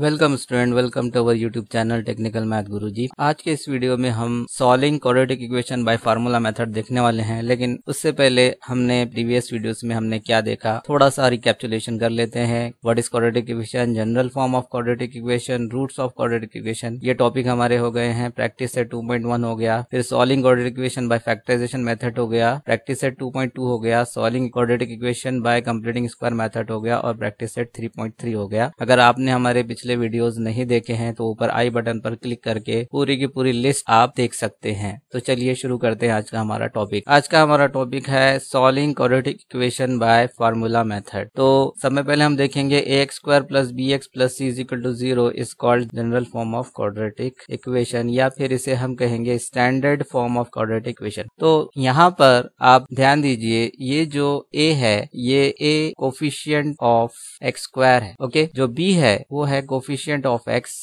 Welcome student welcome to our YouTube channel technical math Guruji आज के इस वीडियो में हम solving quadratic equation by formula method देखने वाले हैं लेकिन उससे पहले हमने प्रीवियस वीडियोस में हमने क्या देखा थोड़ा सा रिकेप्चुलेशन कर लेते हैं what is quadratic equation general form of quadratic equation roots of quadratic equation ये टॉपिक हमारे हो गए हैं प्रैक्टिस से टू हो गया फिर solving quadratic equation by factorisation method हो गया प्रैक्टिस से टू हो गया solving quadratic equation by completing square method हो गया और प्रैक्टिस सेट थ्री हो गया अगर आपने हमारे पिछले पिछले वीडियोस नहीं देखे हैं तो ऊपर आई बटन पर क्लिक करके पूरी की पूरी लिस्ट आप देख सकते हैं तो चलिए शुरू करते हैं आज का हमारा टॉपिक आज का हमारा टॉपिक है solving quadratic equation by formula method तो सबसे पहले हम देखेंगे a x square plus B x plus C is equal to zero is called general form of quadratic equation या फिर इसे हम कहेंगे standard form of quadratic equation तो यहाँ पर आप ध्यान दीजिए ये जो ए है ये a coefficient of x square है ओके जो बी है वो है को कोफिशियंट ऑफ एक्स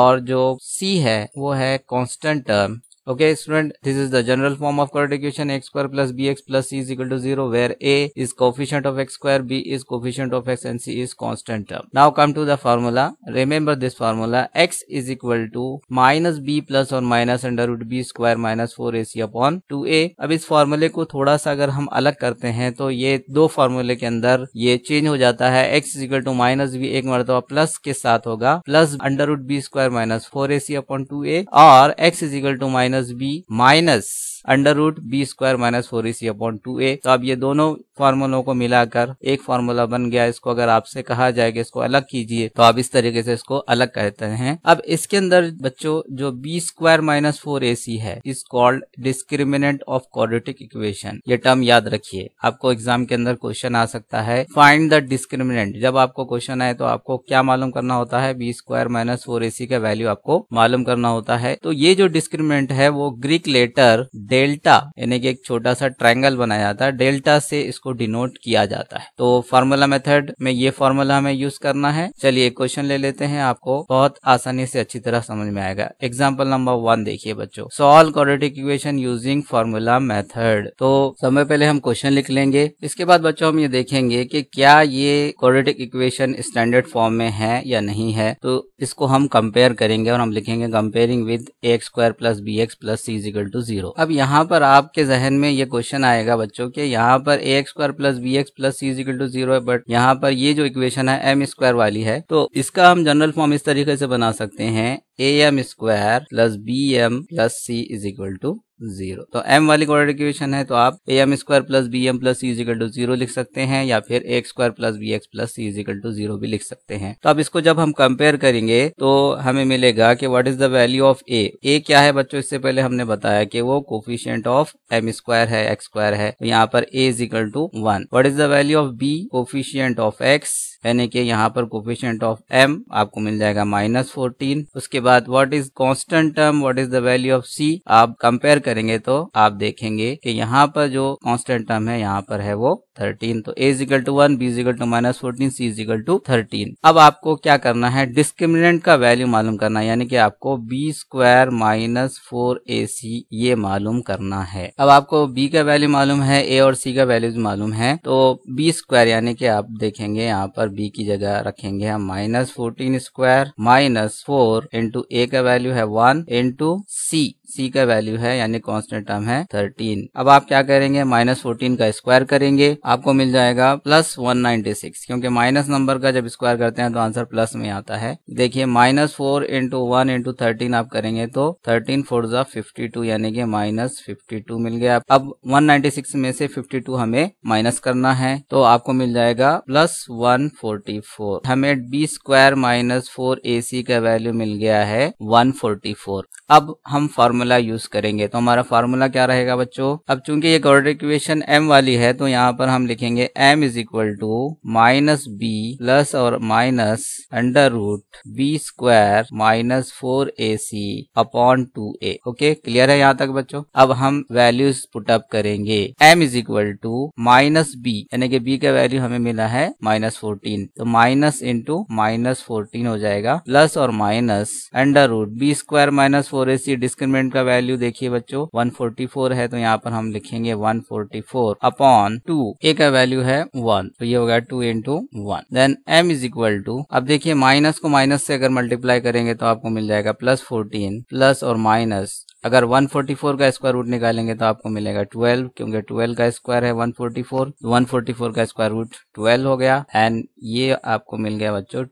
और जो सी है वो है constant term Okay, student, this is the general form of quadratic equation x square plus bx plus c is equal to 0 where a is coefficient of x square, b is coefficient of x and c is constant term. Now come to the formula. Remember this formula x is equal to minus b plus और minus under root B square minus four A C upon two a अब इस फॉर्मूले को थोड़ा सा अगर हम अलग करते हैं तो ये दो फॉर्मूले के अंदर ये चेंज हो जाता है x is equal to minus b एक मरतबा प्लस के साथ होगा plus under root B square minus four A C upon two a और x is equal to minus minus b minus under root B square minus four c upon two a तो अब ये दोनों फार्मूलों को मिलाकर एक फार्मूला बन गया इसको अगर आपसे कहा जाएगा इसको अलग कीजिए तो आप इस तरीके से इसको अलग कहते हैं अब इसके अंदर बच्चों जो बी स्क्वायर माइनस फोर ए सी है is called discriminant of quadratic equation ये टर्म याद रखिए आपको एग्जाम के अंदर क्वेश्चन आ सकता है फाइंड द डिस्क्रिमिनेंट जब आपको क्वेश्चन आए तो आपको क्या मालूम करना होता है बी स्क्वायर माइनस फोर ए सी का वैल्यू आपको मालूम करना होता है तो ये जो डिस्क्रिमिनेंट है वो ग्रीक लेटर डेल्टा यानी कि एक छोटा सा ट्रायंगल बनाया जाता है डेल्टा से इसको डिनोट किया जाता है तो फार्मूला मेथड में ये फॉर्मूला हमें यूज करना है चलिए क्वेश्चन ले लेते हैं आपको बहुत आसानी से अच्छी तरह समझ में आएगा एग्जाम्पल नंबर वन देखिए बच्चों solve quadratic equation using formula method तो समय पहले हम क्वेश्चन लिख लेंगे इसके बाद बच्चों हम ये देखेंगे कि क्या ये क्वाड्रेटिक इक्वेशन स्टैंडर्ड फॉर्म में है या नहीं है तो इसको हम कंपेयर करेंगे और हम लिखेंगे comparing with x square plus B x plus c is equal to zero अब यहाँ यहाँ पर आपके जहन में ये क्वेश्चन आएगा बच्चों के यहाँ पर a x square plus B x plus c is equal to zero है बट यहाँ पर ये जो इक्वेशन है एम स्क्वायर वाली है तो इसका हम जनरल फॉर्म इस तरीके से बना सकते हैं a m square plus b m plus C is equal to zero तो m वाली क्वाड्रेटिक इक्वेशन है तो आप a m square plus b m plus c is equal to zero लिख सकते हैं या फिर a square plus B x plus c is equal to zero भी लिख सकते हैं तो अब इसको जब हम कंपेयर करेंगे तो हमें मिलेगा कि what is the value of a a क्या है बच्चों इससे पहले हमने बताया कि वो कोफिशियंट ऑफ एम स्क्वायर है एक्स स्क्वायर है तो यहाँ पर a is equal to one what is the value of b coefficient of x यानी कि यहाँ पर कोफिशियंट ऑफ एम आपको मिल जाएगा माइनस फोर्टीन उसके बाद what is constant term what is the value of c आप कंपेयर करेंगे तो आप देखेंगे कि यहाँ पर जो कांस्टेंट टर्म है यहाँ पर है वो थर्टीन तो a is equal to one b is equal to minus fourteen c is equal to thirteen अब आपको क्या करना है डिस्क्रिमिनेंट का वैल्यू मालूम करना है यानी कि आपको बी स्क्वायर माइनस फोर ए सी ये मालूम करना है अब आपको बी का वैल्यू मालूम है ए और सी का वैल्यू मालूम है तो बी स्क्वायर यानी कि आप देखेंगे यहाँ पर बी की जगह रखेंगे हम minus fourteen square minus four into a का वैल्यू है वन इंटू सी सी का वैल्यू है यानी कांस्टेंट टर्म है थर्टीन अब आप क्या करेंगे माइनस फोर्टीन का स्क्वायर करेंगे आपको मिल जाएगा प्लस वन नाइनटी सिक्स क्योंकि माइनस नंबर का जब स्क्वायर करते हैं तो आंसर प्लस में आता है देखिए minus four into one into thirteen आप करेंगे तो थर्टीन फोर जा फिफ्टी टू यानी कि माइनस फिफ्टी टू मिल गया अब वन नाइनटी सिक्स में से फिफ्टी टू हमें माइनस करना है तो आपको मिल जाएगा प्लस वन फोर्टी फोर हमें बी स्क्वायर माइनस फोर ए सी का वैल्यू मिल गया है वन फोर्टी फोर अब हम फार्मूला यूज करेंगे तो हमारा फार्मूला क्या रहेगा बच्चों अब चूंकि ये ऑर्डर इक्वेशन एम वाली है तो यहाँ पर हम लिखेंगे M is equal to minus B plus और minus under root B square minus four A C upon two A okay clear है यहाँ तक बच्चों अब हम वैल्यूज पुटअप करेंगे M is equal to minus B यानी कि बी का वैल्यू हमें मिला है माइनस फोर्टीन तो माइनस इंटू माइनस फोर्टीन हो जाएगा प्लस और minus under root B square minus four एस ये डिस्क्रिमिनेंट का वैल्यू देखिए बच्चों 144 है तो यहाँ पर हम लिखेंगे 144 अपॉन टू ए का वैल्यू है वन तो ये हो गया two into one then M is equal to अब देखिए माइनस को माइनस से अगर मल्टीप्लाई करेंगे तो आपको मिल जाएगा प्लस फोर्टीन प्लस और माइनस अगर 144 का स्क्वायर रूट निकालेंगे तो आपको मिलेगा 12 क्योंकि 12 का स्क्वायर है 144 144 तो का स्क्वायर रूट 12 हो गया एंड ये आपको मिल गया बच्चों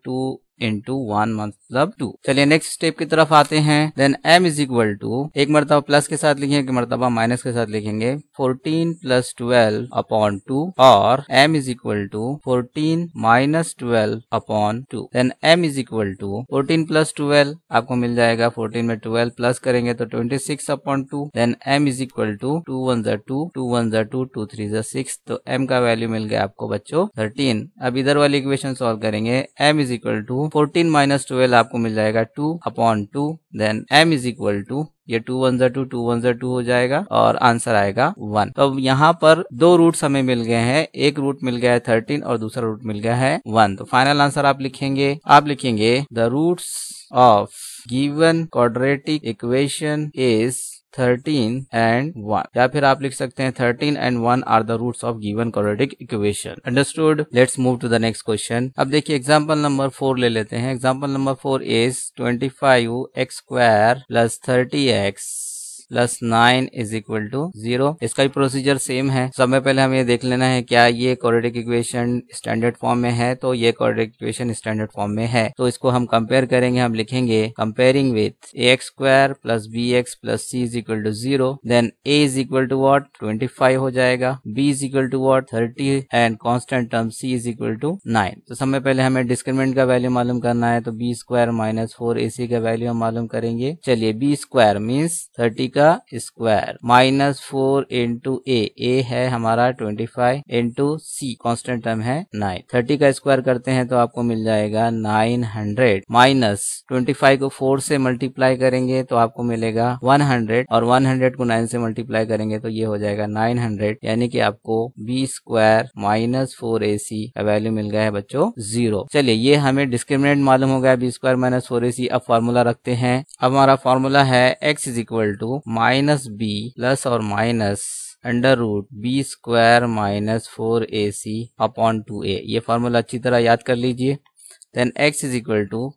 इंटू वन मतलब टू चलिए नेक्स्ट स्टेप की तरफ आते हैं then M is equal to एक मरतबा प्लस के साथ लिखेंगे एक मरतबा माइनस के साथ लिखेंगे fourteen plus twelve upon two और M is equal to fourteen minus twelve upon two then M is equal to fourteen plus twelve आपको मिल जाएगा फोर्टीन में ट्वेल्व प्लस करेंगे तो twenty six upon two then M is equal to two one जर two two one जर two two three जर six तो एम का वैल्यू मिल गया आपको बच्चों थर्टीन अब इधर वाली इक्वेशन सॉल्व करेंगे M is equal to fourteen minus twelve आपको मिल जाएगा two upon two then M is equal to ये टू वन जर टू टू वन जर टू हो जाएगा और आंसर आएगा वन तो यहाँ पर दो रूट हमें मिल गए हैं एक रूट मिल गया है थर्टीन और दूसरा रूट मिल गया है वन तो फाइनल आंसर आप लिखेंगे आप लिखेंगे the root of given quadratic equation is thirteen and one या फिर आप लिख सकते हैं thirteen and one are the root of given quadratic equation understood let's move to the next question अब देखिए एग्जाम्पल नंबर फोर ले लेते हैं example number four is twenty five X square plus thirty X plus nine is equal to zero इसका भी procedure same है सब में पहले हमें देख लेना है क्या ये कॉर्डिक इक्वेशन स्टैंडर्ड फॉर्म में है तो ये कॉर्डिक इक्वेशन स्टैंडर्ड फॉर्म में है तो इसको हम कंपेयर करेंगे हम लिखेंगे comparing with A x square plus B x plus C is equal to zero then A is equal to what twenty five हो जाएगा B is equal to what thirty and constant term C is equal to nine तो समय पहले हमें discriminant का value मालूम करना है तो बी स्क्वायर माइनस फोर ए सी का वैल्यू हम मालूम करेंगे चलिए बी स्क्वायर मीन्स थर्टी का का square minus four into A A है हमारा twenty five into C constant term है नाइन थर्टी का स्क्वायर करते हैं तो आपको मिल जाएगा nine hundred minus twenty five को फोर से मल्टीप्लाई करेंगे तो आपको मिलेगा वन हंड्रेड और वन हंड्रेड को नाइन से मल्टीप्लाई करेंगे तो ये हो जाएगा नाइन हंड्रेड यानी कि आपको बी स्क्वायर माइनस फोर ए सी का वैल्यू मिल गया है बच्चों जीरो चलिए ये हमें डिस्क्रिमिनेट मालूम हो गया बी स्क्वायर माइनस फोर ए सी अब फॉर्मूला रखते हैं अब हमारा फॉर्मूला है X is equal to minus B plus और minus under root B square minus four A C upon two A ये फॉर्मूला अच्छी तरह याद कर लीजिए then X is equal to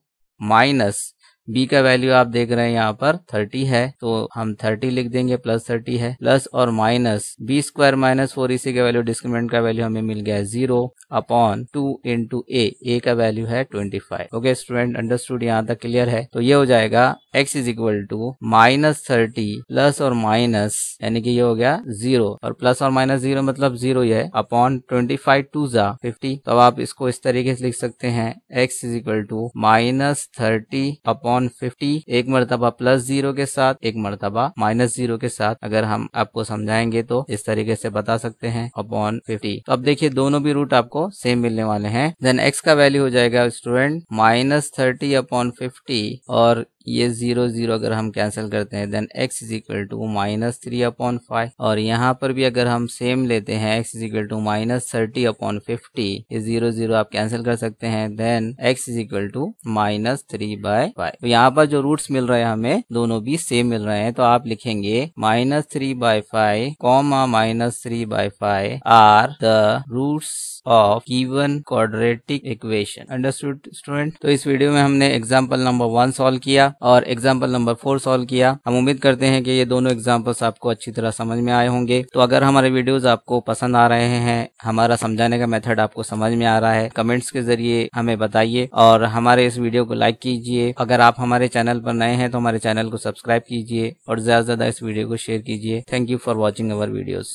minus B का वैल्यू आप देख रहे हैं यहाँ पर थर्टी है तो हम थर्टी लिख देंगे प्लस थर्टी है प्लस और minus B square minus four इसी का वैल्यू डिस्क्रिमिनेंट का वैल्यू हमें मिल गया है zero upon two into A A का वैल्यू है twenty five okay student understood यहाँ तक क्लियर है तो ये हो जाएगा X is equal to minus thirty plus और माइनस यानी कि ये हो गया जीरो और प्लस और माइनस जीरो मतलब जीरो है अपॉन ट्वेंटी फाइव टू जा फिफ्टी तो आप इसको इस तरीके से लिख सकते हैं X is equal to minus thirty upon upon fifty एक मरतबा प्लस जीरो के साथ एक मरतबा माइनस जीरो के साथ अगर हम आपको समझाएंगे तो इस तरीके से बता सकते हैं अपॉन फिफ्टी तो अब देखिए दोनों भी रूट आपको सेम मिलने वाले हैं देन एक्स का वैल्यू हो जाएगा student minus thirty upon fifty और ये जीरो जीरो अगर हम कैंसिल करते हैं then X is equal to minus three upon five और यहाँ पर भी अगर हम सेम लेते हैं X is equal to minus thirty upon fifty ये जीरो जीरो आप कैंसिल कर सकते हैं then X is equal to minus three by five तो यहाँ पर जो रूट्स मिल रहे हैं हमें दोनों भी सेम मिल रहे हैं तो आप लिखेंगे minus three by five comma minus three by five are the roots of given quadratic equation understood student तो इस वीडियो में हमने एग्जाम्पल नंबर वन सोल्व किया और एग्जाम्पल नंबर फोर सॉल्व किया हम उम्मीद करते हैं कि ये दोनों एग्जाम्पल्स आपको अच्छी तरह समझ में आए होंगे तो अगर हमारे वीडियोज आपको पसंद आ रहे हैं हमारा समझाने का मेथड आपको समझ में आ रहा है कमेंट्स के जरिए हमें बताइए और हमारे इस वीडियो को लाइक कीजिए अगर आप हमारे चैनल पर नए हैं तो हमारे चैनल को सब्सक्राइब कीजिए और ज्यादा से ज्यादा इस वीडियो को शेयर कीजिए thank you for watching our videos